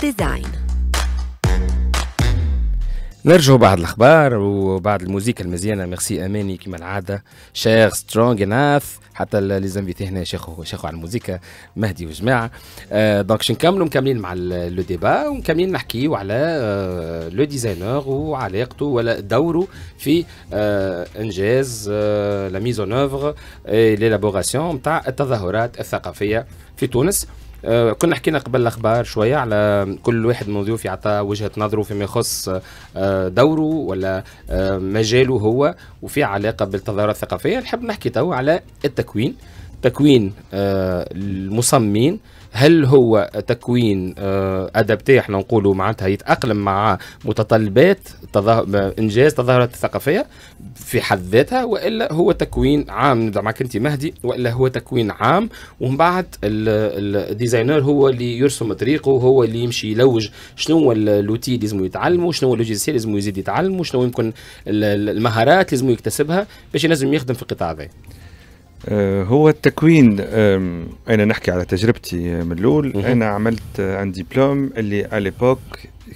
ديزاين نرجعوا بعد الاخبار وبعد الموزيكا المزيانه ميرسي اماني كما العاده شير سترونغ اناث حتى لي زانفيتي هنا شيخو شيخو على الموزيكا مهدي وجماعه آه دونك باش نكملوا مكملين مع لو ديبا ومكملين نحكيو على آه لو ديزاينر وعلاقته ولا دوره في آه انجاز آه لا ميزون اوفر ليلابوراسيون نتاع التظاهرات الثقافيه في تونس آه، كنا حكينا قبل الاخبار شويه على كل واحد من ضيوفي عطى وجهه نظره فيما يخص آه، دوره ولا آه، مجاله هو وفي علاقه بالتظاهرات الثقافيه نحب نحكي تو على التكوين تكوين آه، المصممين هل هو تكوين آه، ادابتي احنا نقولوا معناتها يتاقلم مع متطلبات تظاهر انجاز تظاهرات الثقافيه في حد ذاتها والا هو تكوين عام نبدا معك انت مهدي والا هو تكوين عام ومن بعد الديزاينر هو اللي يرسم طريقه هو اللي يمشي يلوج شنو هو اللي لازم يتعلمه شنو هو اللي لازم يزيد يتعلمه شنو يمكن المهارات لازم يكتسبها باش لازم يخدم في القطاع هذا آه، هو التكوين انا نحكي على تجربتي آه، من الاول انا عملت ان آه، دبلوم اللي على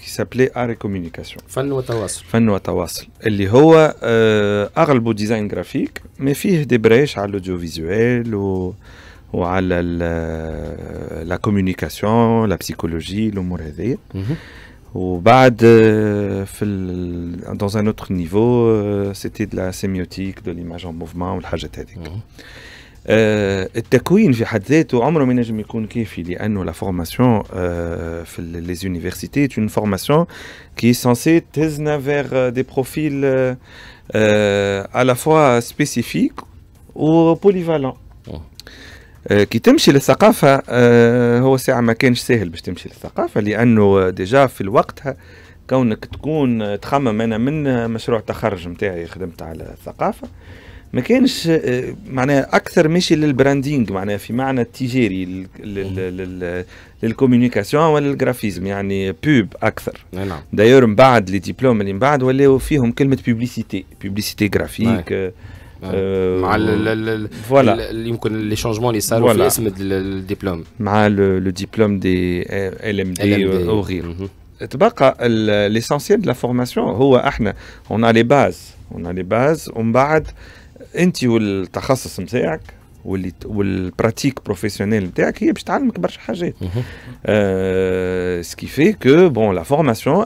سابلي اري كوميونيكاسيون فن وتواصل فن وتواصل اللي هو اغلبه ديزاين جرافيك ما فيه بريش على الاوديو فيزوال و وعلى لا كوميونيكاسيون لا بسيكولوجي الامور هذه ou BAD, euh, dans un autre niveau, euh, c'était de la sémiotique, de l'image en mouvement, le HGT. Mhm. Euh, la formation, les universités, est une formation qui est censée tezenner vers des profils à la fois spécifiques ou polyvalents. آه، كي تمشي للثقافة آه، هو ساعة ما كانش سهل باش تمشي للثقافة لأنه ديجا في الوقتها كونك تكون تخمم أنا من مشروع التخرج متاعي خدمت على الثقافة ما كانش آه، معناها اكثر ماشي للبراندينج معناها في معنى التجاري للكوميونيكاسيون ولا الجرافيزم يعني بوب اكثر نعم دايور من بعد لي ديبلوم اللي من بعد ولاو فيهم كلمه بوبليسيتي بوبليسيتي جرافيك Euh, voilà. les changements, les salles, le diplôme. مع le diplôme des LMD, euh, mhm. l'essentiel de la formation هو احنا on a les bases on a les bases ومن بعد انت والتخصص نتاعك واللي والبراتيك بروفيسيونيل نتاعك هي باش تعلمك برشا حاجات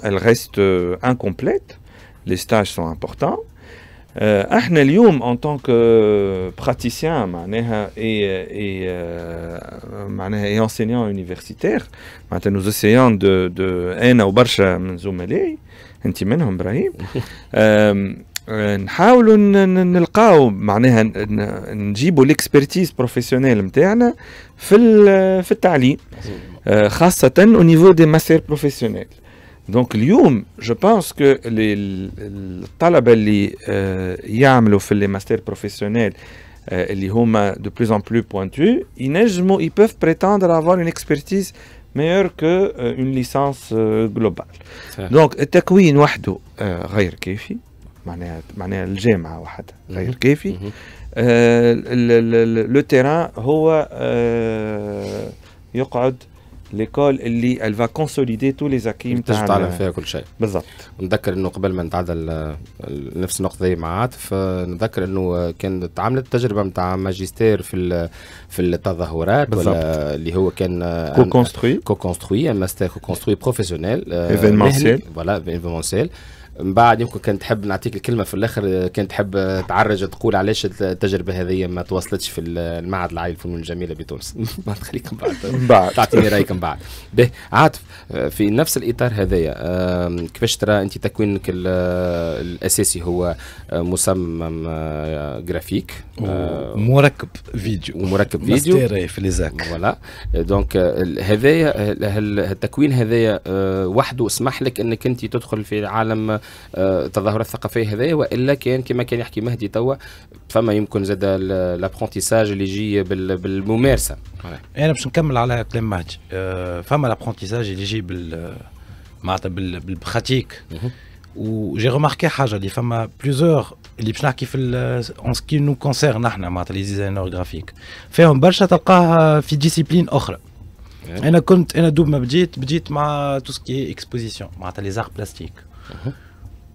elle reste euh, incomplète les stages sont importants احنا اليوم ان طونك براتيسيان معناها اي اي معناها اي انسينيون يونيفرسيتير معناتها نو اسيون دو دو انا وبرشا من زملائي انت منهم ابراهيم نحاولوا نلقاو معناها نجيبوا ليكسبرتيز بروفيسيونيل نتاعنا في في التعليم خاصه او نيفو دي ماسير بروفيسيونيل دونك اليوم جو بونس كو الطلبه اللي يعملوا في لي ماستر بروفيسيونيل اللي هما دو بلوس ان بلو بوينتو ينجموا اي بوف بريتاندر افوار اون اكسبرتيز ميور كو اون ليسانس جلوبال دونك التكوين وحده غير كافي معناها معناها الجامعه وحدها غير كافي لو تيران هو يقعد ليكول اللي الفا كونسوليدي تو لي زاكي نتاع تعلم فيها كل شيء بالضبط نتذكر انه قبل ما نتعدل نفس النقطه دي مع عاطف نتذكر انه كان تعملت تجربه نتاع ماجستير في في التظاهرات بالضبط ولا اللي هو كان كو كونستروي كو كونستروي ماستر كو كونستروي بروفيسيونيل ايفينمونسيل فوالا ايفينمونسيل من بعد يمكن كنت تحب نعطيك الكلمه في الاخر كنت تحب تعرج تقول علاش التجربه هذه ما تواصلتش في المعهد العالي للفنون الجميله بتونس ما تخليك من بعد تعطيني رايك من بعد عاطف في نفس الاطار هذايا كيفاش ترى انت تكوينك الاساسي هو مصمم آه، جرافيك ومركب آه، فيديو ومركب فيديو في ليزاك فوالا دونك آه، هذايا التكوين هذايا وحده سمح لك انك انت تدخل في عالم التظاهرات الثقافيه هذايا والا كان كما كان يحكي مهدي توا فما يمكن زاد لابرونتيساج اللي يجي بالممارسه انا باش نكمل على كلام مهدي آه، فما لابرونتيساج اللي يجي بال معناتها بالبراتيك وجي رماركي حاجه اللي فما بليزور اللي باش نحكي في اون سكي نو كونسيرن احنا معناتها لي ديزاينر جرافيك فيهم برشا تلقاها في ديسيبلين اخرى انا كنت انا دوب ما بديت بديت مع تو سكي اكسبوزيسيون معناتها لي زار بلاستيك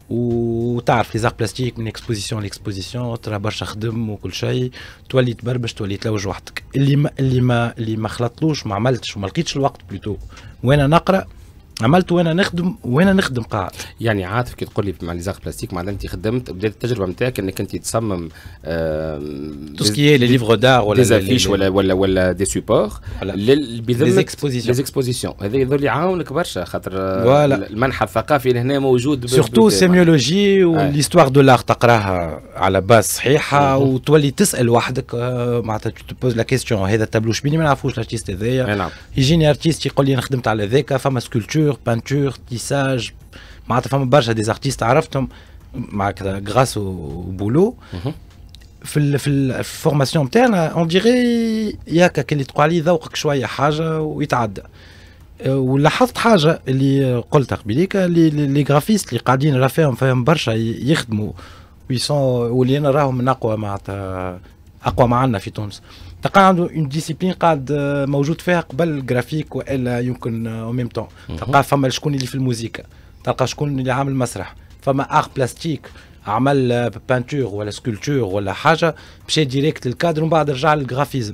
وتعرف لي زاق بلاستيك من اكسبوزيسيون لاكسبوزيسيون ترى برشا خدم وكل شيء تولي تبربش تولي تلوج وحدك اللي ما اللي ما اللي ما خلطلوش ما عملتش وما لقيتش الوقت بلوتو وانا نقرا عملت وانا نخدم وانا نخدم قاعد يعني عاطف كي تقول لي مع ليزاغ بلاستيك معناتها انت خدمت بدات التجربه نتاعك انك انت تصمم توسكي لي ليفغ دار ولا ديزافيش ولا ولا ولا دي سوبور ليزيكسبوزيسيون ليزيكسبوزيسيون هذا يظل يعاونك برشا خاطر آه، المنحى الثقافي هنا موجود سورتو سيميولوجي وليستوار دو لار تقراها على باس صحيحه وتولي تسال وحدك آه، معناتها تبوز لا كيستيون هذا التابلو شبيني ما نعرفوش الارتيست هذايا نعم. يجيني ارتيست يقول لي انا خدمت على ذاك فما سكولتور سكولبتور بانتور تيساج معناتها فما برشا ديزارتيست عرفتهم مع كذا غراس وبولو في ال في الفورماسيون نتاعنا اون ديري ياك اللي تقول عليه ذوقك شويه حاجه ويتعدى ولاحظت حاجه اللي قلتها قبيليك لي غرافيست اللي قاعدين رافيهم فيهم برشا يخدموا ويسون واللي انا راهم من اقوى معناتها اقوى معنا في تونس تلقى عنده اون ديسيبلين قاعد آه، موجود فيها قبل الجرافيك والا يمكن او ميم تون تلقى فما شكون اللي في الموزيكا تلقى شكون اللي عامل مسرح فما ار بلاستيك عمل بانتور آه، ولا سكولتور ولا حاجه مشى ديريكت للكادر ومن بعد رجع للجرافيزم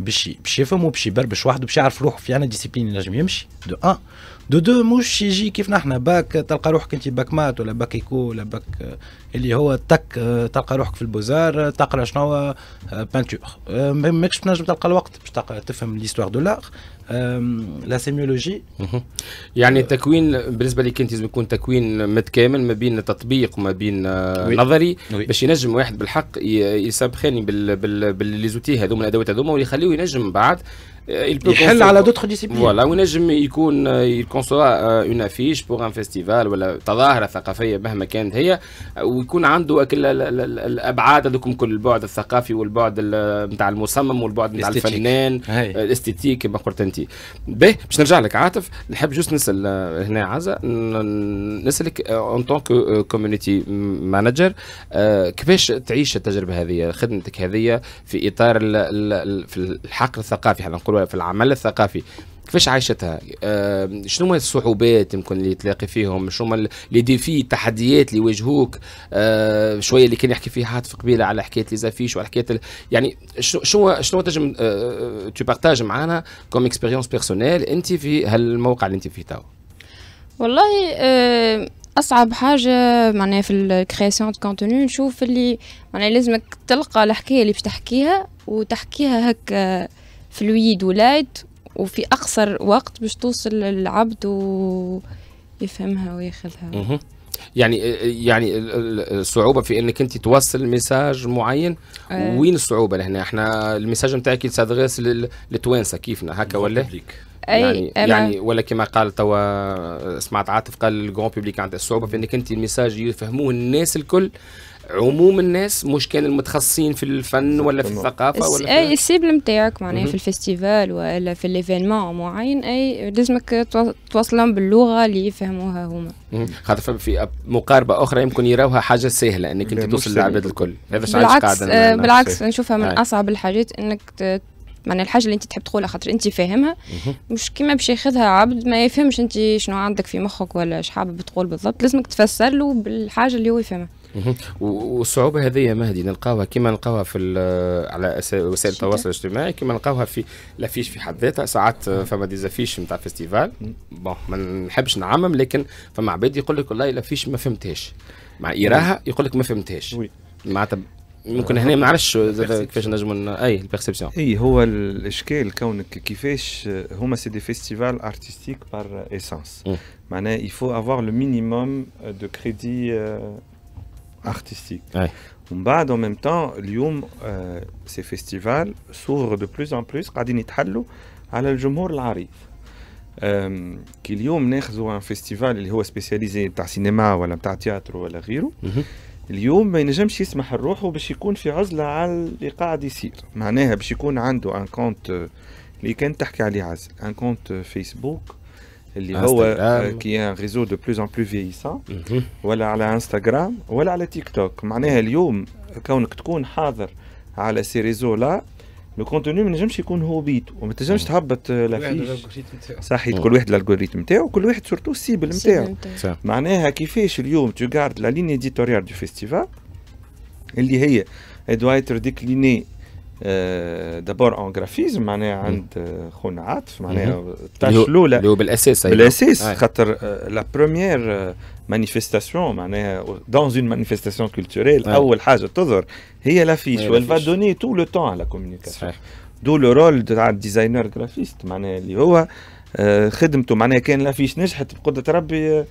باش باش يفهم وباش يبربش وحده باش يعرف روحه في عنا ديسيبلين ينجم يمشي دو ان دو دو مش يجي كيف نحنا باك تلقى روحك انت باك مات ولا باك ايكو ولا باك آه، اللي هو تك آه، تلقى روحك في البوزار آه، تقرا شنو بانتور ماكش تنجم تلقى الوقت باش تفهم ليستواغ دو لاغ لا سيميولوجي يعني التكوين بالنسبه لك انت لازم يكون تكوين متكامل ما بين تطبيق وما بين آه، نظري باش ينجم واحد بالحق بال بالليزوتي هذوما الادوات هذوما ويخليه ينجم بعد يحل على دوتر ديسيبلين فوالا وينجم يكون يكونسوا اون افيش بوغ ان فيستيفال ولا تظاهره ثقافيه مهما كانت هي ويكون عنده الابعاد هذوكم كل البعد الثقافي والبعد نتاع المصمم والبعد نتاع الفنان الاستيتيك آه، كما قلت انت باه باش نرجع لك عاطف نحب جوست نسال آه، هنا عزة نسالك اون تونك كوميونيتي مانجر كيفاش تعيش التجربه هذه خدمتك هذه في اطار في الحقل الثقافي احنا نقول في العمل الثقافي كيفاش عايشتها أه شنو هما الصعوبات يمكن اللي تلاقي فيهم شنو هما لي ديفي التحديات اللي يواجهوك أه شويه اللي كان يحكي فيها حاتف قبيله على حكايه لي زافيش وعلى حكايه ال... يعني شنو شنو شنو تنجم أه تو آه، بارتاج معنا كوم اكسبيريونس بيرسونيل انت في هالموقع اللي انت فيه توا والله أه اصعب حاجه معناها في الكرياسيون دو كونتوني نشوف اللي معناها لازمك تلقى الحكايه اللي باش تحكيها وتحكيها هكا في ولايت وفي أقصر وقت باش توصل للعبد ويفهمها وياخذها يعني يعني الصعوبه في انك انت توصل ميساج معين أه. وين الصعوبه لهنا احنا الميساج نتاعك يتسادغيس للتوانسه كيفنا هكا ولا أي يعني أنا يعني ولا كما قال توا سمعت عاطف قال الجون بيبليك عندها الصعوبه في انك انت الميساج يفهموه الناس الكل عموم الناس مش كان المتخصصين في الفن ولا في الثقافه ولا اي السيبل نتاعك معناها في الفيستيفال ولا في ليفينمون معين اي لازمك توصلهم باللغه اللي يفهموها هما خاطر في مقاربه اخرى يمكن يراوها حاجه سهله انك انت توصل للعباد الكل هذا شعار بالعكس قاعدة آه، بالعكس نشوفها من آه. اصعب الحاجات انك معناها الحاجه اللي انت تحب تقولها خاطر انت فاهمها مش كيما باش ياخذها عبد ما يفهمش انت شنو عندك في مخك ولا اش حابب تقول بالضبط لازمك تفسر له بالحاجه اللي هو يفهمها والصعوبه هذه مهدي نلقاوها كما نلقاوها في على وسائل التواصل الاجتماعي كما نلقاوها في لافيش في حد ذاتها ساعات نعم. فما ديزافيش نتاع فيستيفال بون ما نحبش نعمم لكن فما عباد يقول لك والله لافيش ما فهمتهاش مع يراها نعم. يقول لك ما فهمتهاش معناتها ممكن هنا ما نعرفش كيفاش نجم اي البيرسبسيون اي هو الاشكال كونك كيفاش هما سي دي فيستيفال ارتستيك بار ايسونس معناها يفو افوار لو مينيموم دو كريدي artistique. Ouais. ومن en même temps اليوم euh, ces festivals s'ouvrent de plus en plus قاعدين يتحلوا على الجمهور العريض كي اليوم ناخذوا ان فيستيفال اللي هو سبيسياليزي تاع سينما ولا تاع تياترو ولا غيره اليوم ما ينجمش يسمح لروحه باش يكون في عزله على اللي قاعد يصير معناها باش يكون عنده ان كونت اللي كان تحكي عليه عز ان كونت فيسبوك اللي هو كي ان ريزو دو بلوز ان بلو فييسون ولا على انستغرام ولا على تيك توك معناها اليوم كونك تكون حاضر على سي ريزو لا لو كونتوني ما نجمش يكون هو بيت وما تنجمش تهبط لافيش آه، صحيت كل واحد الالغوريثم نتاعو كل واحد سورتو السيبل نتاعو معناها كيفاش اليوم تو غارد لا لين ايديتوريال دو فيستيفال اللي هي دوا اتر ديكليني دابور اون غرافيزم معناها عند خونا عاطف معناها التاش الاولى اللي هو بالاساس بالاساس آه. خاطر لا بروميير مانيفيستاسيون معناها دون اون مانيفيستاسيون كولتوريل اول حاجه تظهر هي لافيش ويل فا دوني تو لو تون على لا كوميونيكاسيون دو لو رول تاع الديزاينر جرافيست معناها اللي هو آه، خدمته معناها كان لا فيش نجحت بقدرة ربي آه،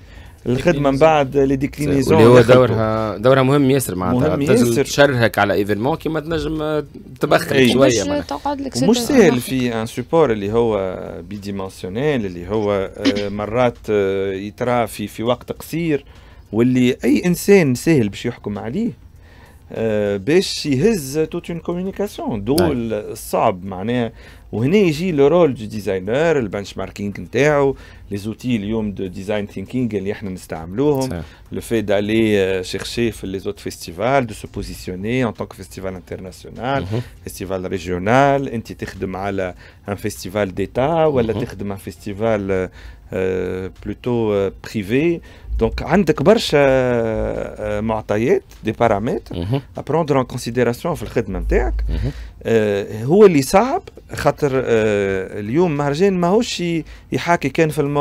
الخدمه من بعد لي ديكلينيزون اللي هو دورها دورها مهم ياسر معناتها تنجم تشرهك على ايفينمون كيما تنجم آه، تبخر شويه مش, مش سهل في ان سوبور اللي هو بيديمونسيونيل اللي هو مرات يترى في في وقت قصير واللي اي انسان سهل باش يحكم عليه باش يهز توت اون كوميونيكاسيون دول الصعب نعم. معناها وهنا يجي لو رول دو ديزاينر البنش ماركينغ نتاعو les outils اليوم de design thinking اللي احنا نستعملوهم le fait d'aller euh, chercher les autres festivals de se positionner en tant que festival international mhm. festival régional انت تخدم على un festival d'état ou ولا تخدم un mhm. festival euh, euh, plutôt privé donc عندك برشا معطيات دي بارامتر ابروندر ان كونسيديراسيون في الخدمه نتاعك mhm. هو اللي صعب خاطر اليوم مهرجان ماهوش يحاكي كان في الماضي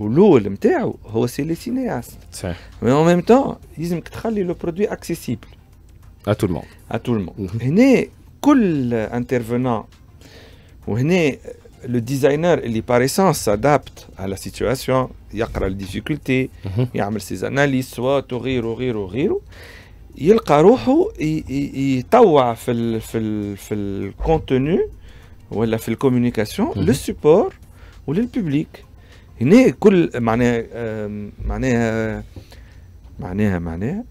L'eau, le métaux, c'est les cinéastes, mais en même temps, ils ont le produit accessible à tout le monde. À tout le monde, mais mm-hmm. les intervenant, intervenants, le designer, il est par essence s'adapte à la situation, il y a des difficultés, il y a analyses, soit au rire, Il a la communication, le support ou le public. هنا كل معناها معناها معناها معناها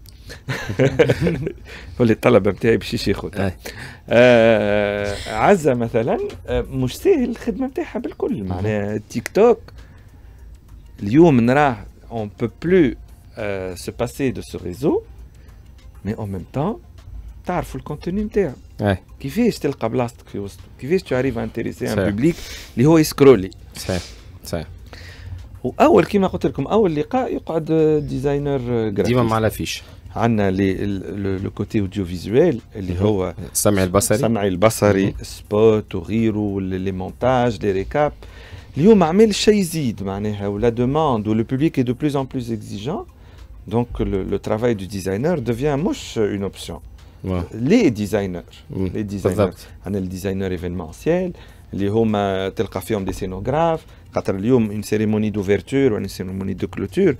واللي الطلبة نتاعي باش يشيخوا آه. آه عزة مثلا آه، مش ساهل الخدمة نتاعها بالكل معناها التيك توك اليوم نراه اون بو بلو سو باسي دو سو ريزو مي اون ميم تان تعرفوا الكونتوني نتاعو آه. كيفاش تلقى بلاصتك في وسطه كيفاش تعرف انتريسي ان بوبليك اللي هو يسكرولي صحيح صحيح Et comme je vous dit, designer On a le côté audiovisuel, qui est spot, les montages, les récaps. Aujourd'hui, on fait des la demande, le public est de plus en plus exigeant. Donc, le travail du designer devient pas une option. Les designers. On a le designer événementiel, qui est des scénographes خاطر اليوم اون سيريموني دوفيرتور ولا سيريموني دو كلوتور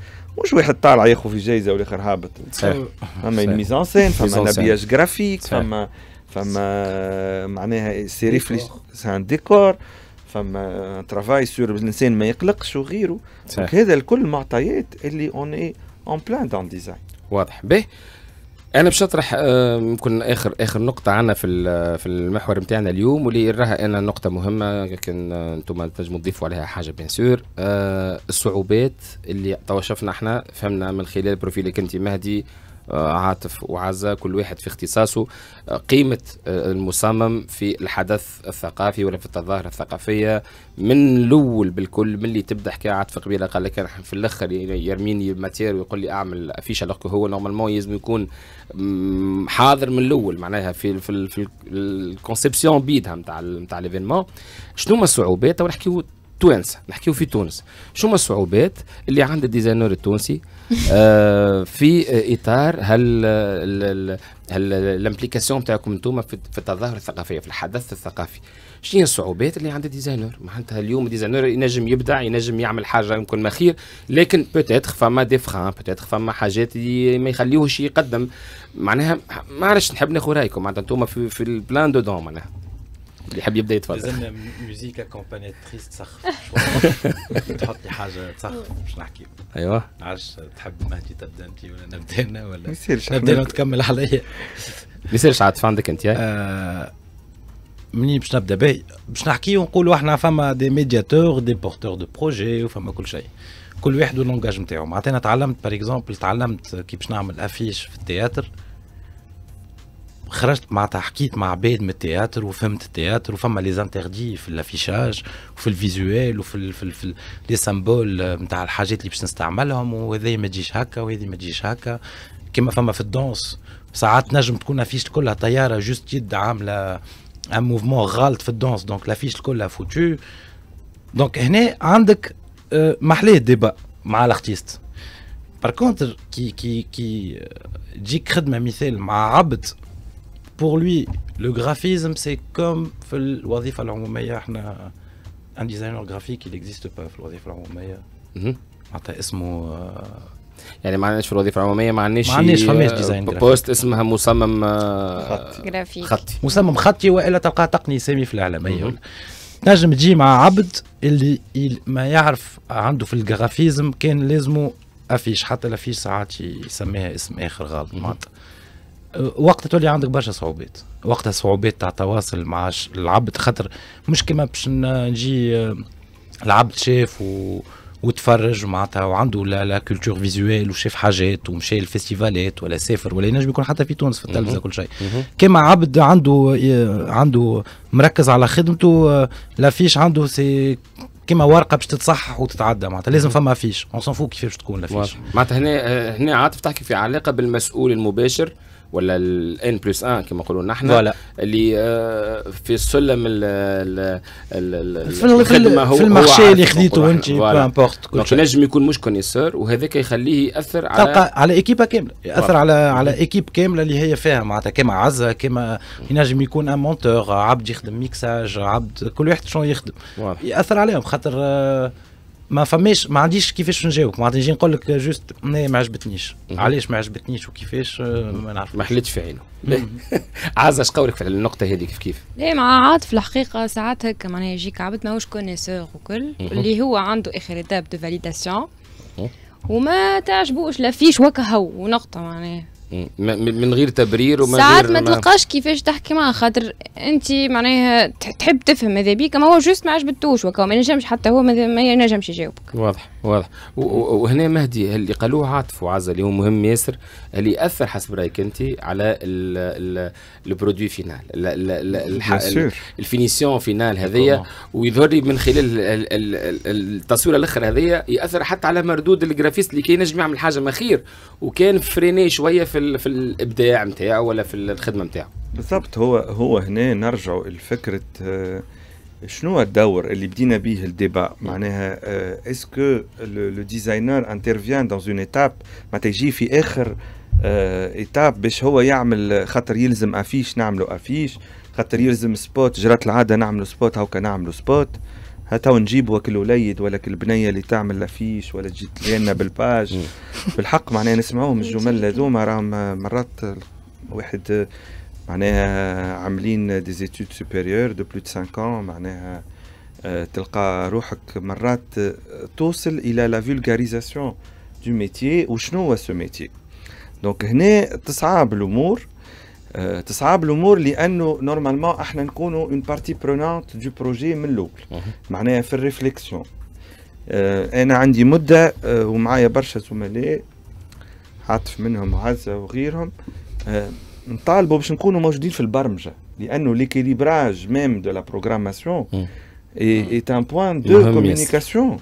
مش واحد طالع ياخذ في جايزه والاخر هابط فما ميزان سين فما نبياج جرافيك فما فما معناها سي سان ديكور فما ترافاي سور الانسان ما يقلقش وغيره هذا الكل معطيات اللي اون اي اون بلان دون ديزاين واضح به انا باش نطرح آه، ممكن اخر اخر نقطه عندنا في في المحور نتاعنا اليوم واللي نراها انا نقطه مهمه لكن انتم آه، تنجموا تضيفوا عليها حاجه بيان آه، سور الصعوبات اللي توا شفنا احنا فهمنا من خلال بروفيلك انت مهدي آه، عاطف وعزة كل واحد في اختصاصه آه، قيمة آه، المصمم في الحدث الثقافي ولا في التظاهرة الثقافية من الأول بالكل من اللي تبدا حكاية عاطف قبيلة قال لك أنا في الآخر يعني يرميني ماتير ويقول لي أعمل أفيشة لكن هو نورمالمون لازم يكون حاضر من الأول معناها في في الكونسيبسيون بيدها نتاع نتاع ليفينمون شنو هما الصعوبات ونحكيو تونس نحكيو في تونس شو الصعوبات اللي عند الديزاينر التونسي آه في اطار هل هل الامبليكاسيون تاعكم انتم في التظاهر الثقافيه في الحدث الثقافي شنو هي الصعوبات اللي عند الديزاينر معناتها اليوم الديزاينر ينجم يبدع ينجم يعمل حاجه يمكن ما خير لكن بوتيتر فما دي فران بوتيتر فما حاجات اللي ما يخليهوش يقدم معناها ما عرفش نحب ناخذ رايكم معناتها انتم في, في البلان دو دون معناها اللي يحب يبدا يتفرج لازمنا ميوزيكا كومبانيت تريست تسخف تحط لي حاجه تسخف باش نحكي ايوه عادش تحب مهدي تبدا انت ولا نبدا انا ولا ما يصيرش نبدا وتكمل عليا ما يصيرش عاد عندك انت آه، منين باش نبدا باهي باش نحكي ونقولوا احنا فما دي ميدياتور دي بورتور دو بروجي وفما كل شيء كل واحد واللونجاج نتاعو معناتها انا تعلمت بار اكزومبل تعلمت كي باش نعمل افيش في التياتر خرجت معناتها حكيت مع عباد من التياتر وفهمت التياتر وفما لي زانتيردي في الافيشاج وفي الفيزوال وفي الـ في, في لي سامبول نتاع الحاجات اللي باش نستعملهم وهذا ما تجيش هكا وهذه ما تجيش هكا كما فما في الدونس ساعات نجم تكون افيش كلها طياره جوست يد عامله ان موفمون غالط في الدونس دونك لافيش كلها فوتو دونك هنا عندك euh, محليه ديبا مع الارتيست بار كي كي كي euh, تجيك خدمه مثال مع عبد pour lui le graphisme c'est comme في الوظيفه العموميه احنا ان ديزاينر graphique il n'existe pas في الوظيفه العموميه معناتها اسمه يعني ما عندناش في الوظيفه العموميه ما عندناش ما عندناش فماش ديزاين بوست اسمها مصمم آه، خطي جرافيك خطي مصمم خطي والا تلقاه تقني سامي في الاعلاميه تنجم تجي مع عبد اللي ما يعرف عنده في الجرافيزم كان لازمه افيش حتى الافيش ساعات يسميها اسم اخر غلط معناتها وقتها تولي عندك برشا صعوبات وقتها صعوبات تاع تواصل مع العبد خاطر مش كما باش نجي آه، العبد شاف و... وتفرج معناتها وعنده لا, لا كولتور فيزوال وشاف حاجات ومشى الفيستيفالات ولا سافر ولا ينجم يكون حتى في تونس في التلفزه كل شيء كما عبد عنده آه، عنده مركز على خدمته آه، لا فيش عنده سي كيما ورقه باش تتصحح وتتعدى معناتها لازم فما فيش اون سون فو كيفاش تكون لا فيش معناتها هنا هنا عاطف تحكي في علاقه بالمسؤول المباشر ولا الان بلس 1 كما نقولوا نحن اللي آه، في السلم ال ال ال الخدمه هو في المارشي اللي خديته انت بامبورت كل شيء نجم يكون مش كونيسور وهذاك يخليه ياثر على تلقى على ايكيبا كامله ياثر على على ايكيب كامله اللي هي فيها معناتها كما عزه كما ينجم يكون ان مونتور عبد يخدم ميكساج عبد كل واحد شنو يخدم ياثر عليهم خاطر آه، ما فماش ما عنديش كيفاش نجاوبك ما نجي نقول لك جوست ما عجبتنيش علاش ما عجبتنيش وكيفاش آه، ما نعرف ما حلتش في عينه عاز اش قولك في النقطه هذه كيف كيف لا مع عاد في الحقيقه ساعات هكا معناها يجيك عبد ماهوش كونيسور وكل اللي هو عنده اخر ايتاب دو فاليداسيون وما تعجبوش لا فيش وكا هو ونقطه معناها من غير تبرير ومن ساعات ما تلقاش كيفاش تحكي معاه خاطر انت معناها تحب تفهم ماذا بيك ما هو جوست ما عجبتوش وكا ما ينجمش حتى هو ما ينجمش يجاوبك واضح واضح وهنا مهدي اللي قالوه عاطف وعزة اللي هو مهم ياسر اللي ياثر حسب رايك انت على البرودوي فينال الفينيسيون فينال هذيا ويظهر لي من خلال التصويره الاخر هذيا ياثر حتى على مردود الجرافيست اللي كان ينجم يعمل حاجه ما خير وكان فريني شويه في في في الابداع نتاعه ولا في الخدمه نتاعه بالضبط هو هو هنا نرجع لفكره آه، شنو الدور اللي بدينا به الديبا معناها اسكو لو ديزاينر انترفيان دون اون ايتاب ما تيجي في اخر ايتاب آه، باش هو يعمل خاطر يلزم افيش نعملوا افيش خاطر يلزم سبوت جرات العاده نعملوا سبوت هاكا نعملوا سبوت هاتا ونجيب وليد الوليد كل بنيه اللي تعمل لافيش ولا تجي لنا بالباج بالحق معناها نسمعوهم الجمل هذوما راهم مرات واحد معناها عاملين دي زيتود سوبيريور دو بلو دو 5 ans معناها آه، تلقى روحك مرات آه، توصل الى لا فولغاريزاسيون دو ميتيي وشنو هو سو ميتيي دونك هنا تصعب الامور آه، تصعب الامور لانه نورمالمون احنا نكونوا اون بارتي برونونت دو بروجي من الاول معناها في الريفليكسيون آه، انا عندي مده آه، ومعايا برشا زملاء عاطف منهم وعزة وغيرهم نطالبوا باش نكونوا موجودين في البرمجه لانه ليكيليبراج ميم دو لا بروغراماسيون اي ان بوان دو كوميونيكاسيون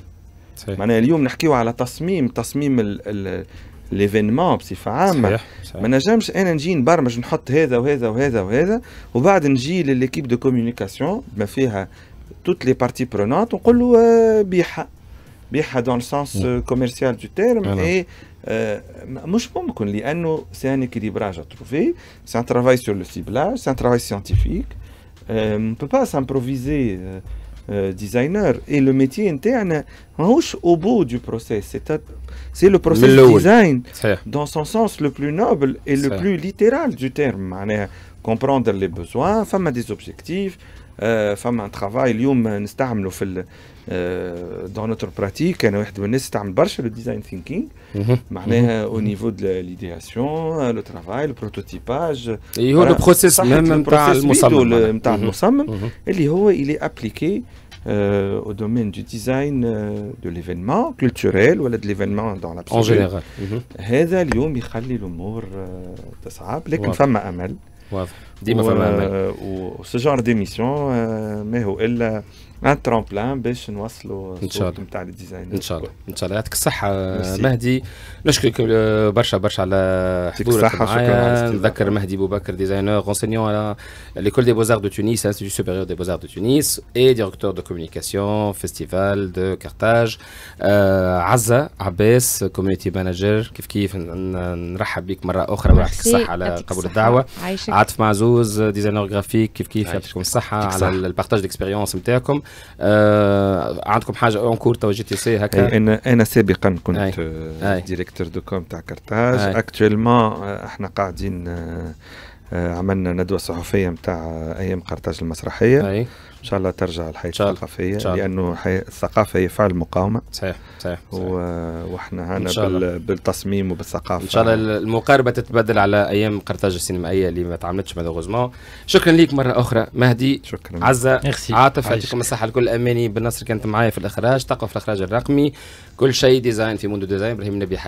معناها اليوم نحكيو على تصميم تصميم ال ال L'événement, c'est une Mais je Et l'équipe de communication, toutes les parties prenantes, on dit :« Biha, dans le sens commercial du terme. » Et, C'est un équilibrage à trouver. C'est un travail sur le ciblage. un travail scientifique. Euh، on peut pas s'improviser. Euh, designer et le métier interne ماهوش au bout du process c'est le process design dans son sens le plus noble et le plus littéral du terme comprendre les besoins à des objectifs euh, femme un travail est à travail. دون نوتر براتيك انا واحد من الناس تعمل برشا لو ديزاين ثينكينغ معناها او نيفو دو ليديياسيون لو ترافاي لو بروتوتيباج اللي هو لو بروسيس ميم نتاع المصمم نتاع المصمم اللي هو الي ابليكي Euh, au domaine du design euh, de l'événement culturel ou de l'événement dans la En général. هذا اليوم يخلي الامور آه، تصعب لكن فما امل واضح ديما فما امل وسو جونر ديميسيون ما هو الا ان ترومبلان باش نوصلوا ان شاء الله نتاع الديزاين ان شاء الله ان شاء الله يعطيك الصحه مهدي نشكرك برشا برشا على حضورك معايا نذكر مهدي بوبكر ديزاينر غونسينيون على ليكول دي بوزار دو تونس انستيتيو سوبيريور دي بوزار دو تونس اي ديريكتور دو كوميونيكاسيون فيستيفال دو كارتاج آه عزه عباس كوميونيتي مانجر كيف كيف نرحب بك مره اخرى ويعطيك الصحه على قبول الدعوه عاطف معزوز ديزاينر جرافيك كيف كيف يعطيكم الصحه على البارتاج ديكسبيريونس نتاعكم آه عندكم حاجه اونكور تو جي تي سي هكا انا انا سابقا كنت أي. آه، أي. ديريكتور دو كوم تاع كارتاج اكتويلمون آه، احنا قاعدين آه، عملنا ندوه صحفيه نتاع ايام قرطاج المسرحيه أي. ان شاء الله ترجع الحياه الثقافيه شاء لانه حي... الثقافه هي فعل مقاومه صحيح صحيح, صحيح. و... واحنا هنا بال... بالتصميم وبالثقافه ان شاء الله المقاربه تتبدل على ايام قرطاج السينمائيه اللي ما تعملتش مالوغوزمون شكرا ليك مره اخرى مهدي شكرا عزه ميرسي. عاطف يعطيكم الصحه الكل اماني بالنصر كانت معايا في الاخراج تقف في الاخراج الرقمي كل شيء ديزاين في موندو ديزاين ابراهيم النبي